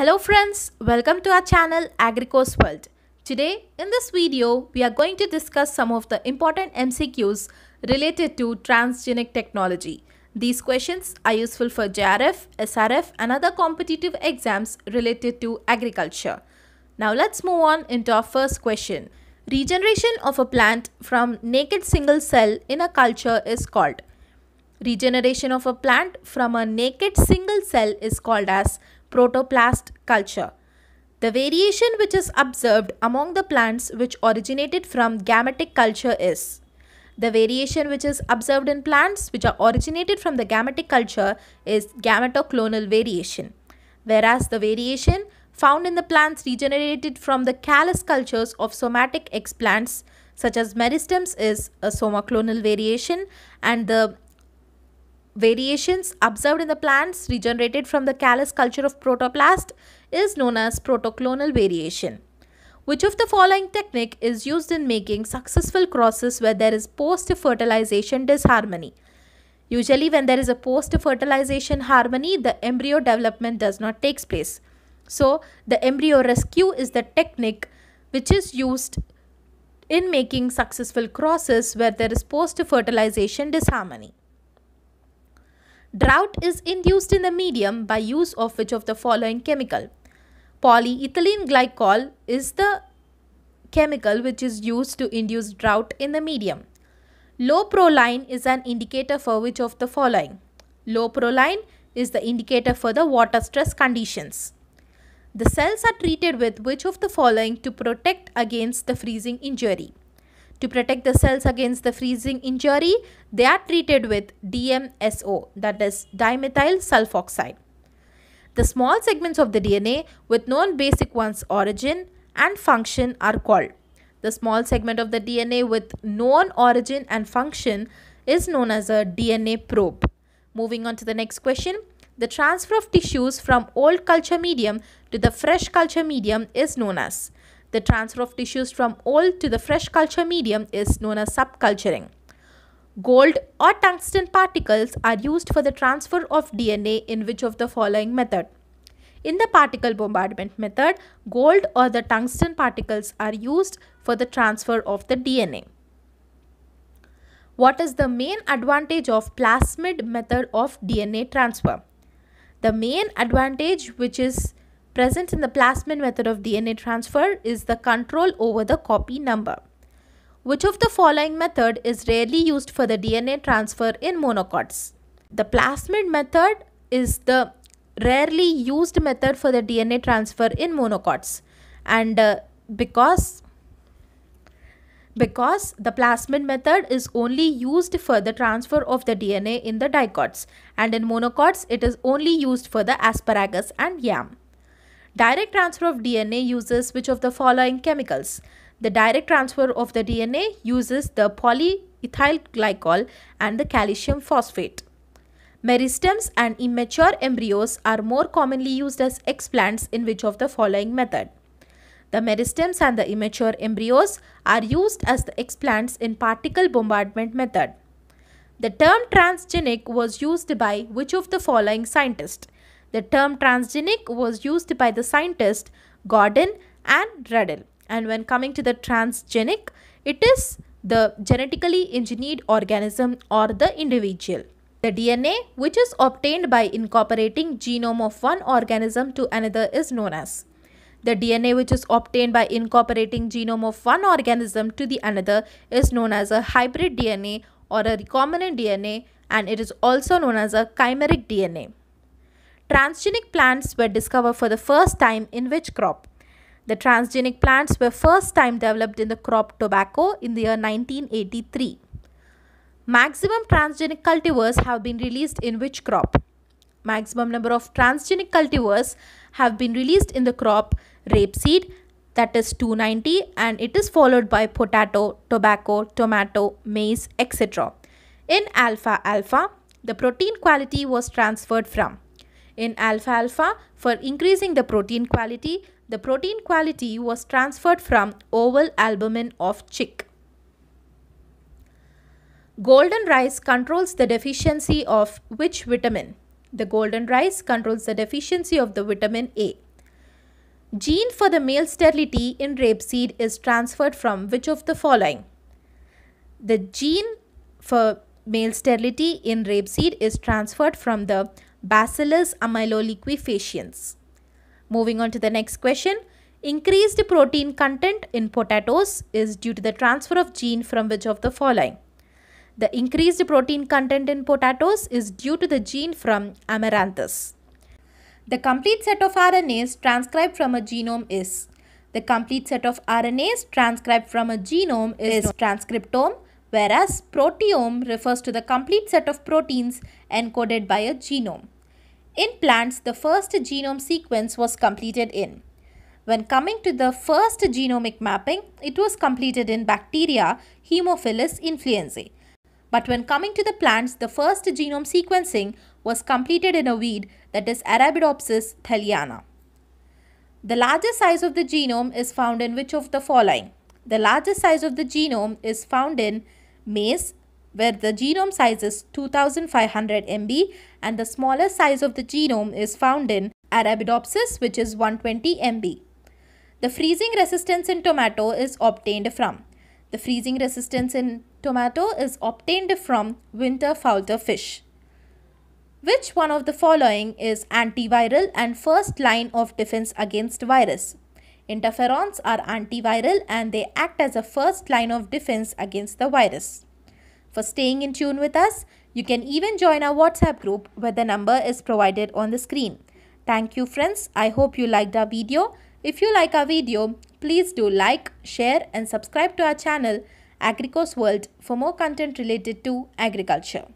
Hello friends, welcome to our channel AgriCourse World. Today in this video, we are going to discuss some of the important MCQs related to transgenic technology. These questions are useful for JRF, SRF and other competitive exams related to agriculture. Now let's move on into our first question. Regeneration of a plant from naked single cell in a culture is called. Regeneration of a plant from a naked single cell is called as protoplast culture. The variation which is observed among the plants which originated from gametic culture is the variation which is observed in plants which are originated from the gametic culture is gametoclonal variation, whereas the variation found in the plants regenerated from the callus cultures of somatic explants such as meristems is a somaclonal variation and the Variations observed in the plants regenerated from the callus culture of protoplast is known as protoclonal variation. Which of the following technique is used in making successful crosses where there is post-fertilization disharmony? Usually when there is a post-fertilization harmony, the embryo development does not take place. So the embryo rescue is the technique which is used in making successful crosses where there is post-fertilization disharmony. Drought is induced in the medium by use of which of the following chemical. Polyethylene glycol is the chemical which is used to induce drought in the medium. Low proline is an indicator for which of the following. Low proline is the indicator for the water stress conditions. The cells are treated with which of the following to protect against the freezing injury. To protect the cells against the freezing injury, they are treated with DMSO, that is dimethyl sulfoxide. The small segments of the DNA with known basic one's origin and function are called. The small segment of the DNA with known origin and function is known as a DNA probe. Moving on to the next question. The transfer of tissues from old culture medium to the fresh culture medium is known as the transfer of tissues from old to the fresh culture medium is known as subculturing. Gold or tungsten particles are used for the transfer of DNA in which of the following method? In the particle bombardment method, gold or the tungsten particles are used for the transfer of the DNA. What is the main advantage of plasmid method of DNA transfer? The main advantage which is present in the plasmid method of DNA transfer is the control over the copy number. Which of the following method is rarely used for the DNA transfer in monocots? The plasmid method is the rarely used method for the DNA transfer in monocots and uh, because because the plasmid method is only used for the transfer of the DNA in the dicots and in monocots it is only used for the asparagus and yam. Direct transfer of DNA uses which of the following chemicals? The direct transfer of the DNA uses the polyethyl glycol and the calcium phosphate. Meristems and immature embryos are more commonly used as explants in which of the following method? The meristems and the immature embryos are used as the explants in particle bombardment method. The term transgenic was used by which of the following scientists? The term transgenic was used by the scientists Gordon and Ruddle. And when coming to the transgenic, it is the genetically engineered organism or the individual. The DNA, which is obtained by incorporating genome of one organism to another is known as. The DNA which is obtained by incorporating genome of one organism to the another is known as a hybrid DNA or a recombinant DNA and it is also known as a chimeric DNA transgenic plants were discovered for the first time in which crop? The transgenic plants were first time developed in the crop tobacco in the year 1983. Maximum transgenic cultivars have been released in which crop? Maximum number of transgenic cultivars have been released in the crop rapeseed that is 290 and it is followed by potato, tobacco, tomato, maize etc. In alpha alpha, the protein quality was transferred from in alfalfa for increasing the protein quality. The protein quality was transferred from oval albumin of chick. Golden rice controls the deficiency of which vitamin? The golden rice controls the deficiency of the vitamin A. Gene for the male sterility in rapeseed is transferred from which of the following? The gene for male sterility in rapeseed is transferred from the Bacillus amyloliquefaciens. Moving on to the next question. Increased protein content in potatoes is due to the transfer of gene from which of the following? The increased protein content in potatoes is due to the gene from amaranthus. The complete set of RNAs transcribed from a genome is. The complete set of RNAs transcribed from a genome is, is transcriptome whereas proteome refers to the complete set of proteins encoded by a genome. In plants, the first genome sequence was completed in. When coming to the first genomic mapping, it was completed in bacteria Haemophilus influenzae. But when coming to the plants, the first genome sequencing was completed in a weed that is Arabidopsis thaliana. The largest size of the genome is found in which of the following? The largest size of the genome is found in maize where the genome size is 2500 MB and the smallest size of the genome is found in Arabidopsis which is 120 MB. The freezing resistance in tomato is obtained from. The freezing resistance in tomato is obtained from winter fowler fish. Which one of the following is antiviral and first line of defense against virus? Interferons are antiviral and they act as a first line of defense against the virus. For staying in tune with us, you can even join our WhatsApp group where the number is provided on the screen. Thank you friends. I hope you liked our video. If you like our video, please do like, share and subscribe to our channel Agricos World for more content related to agriculture.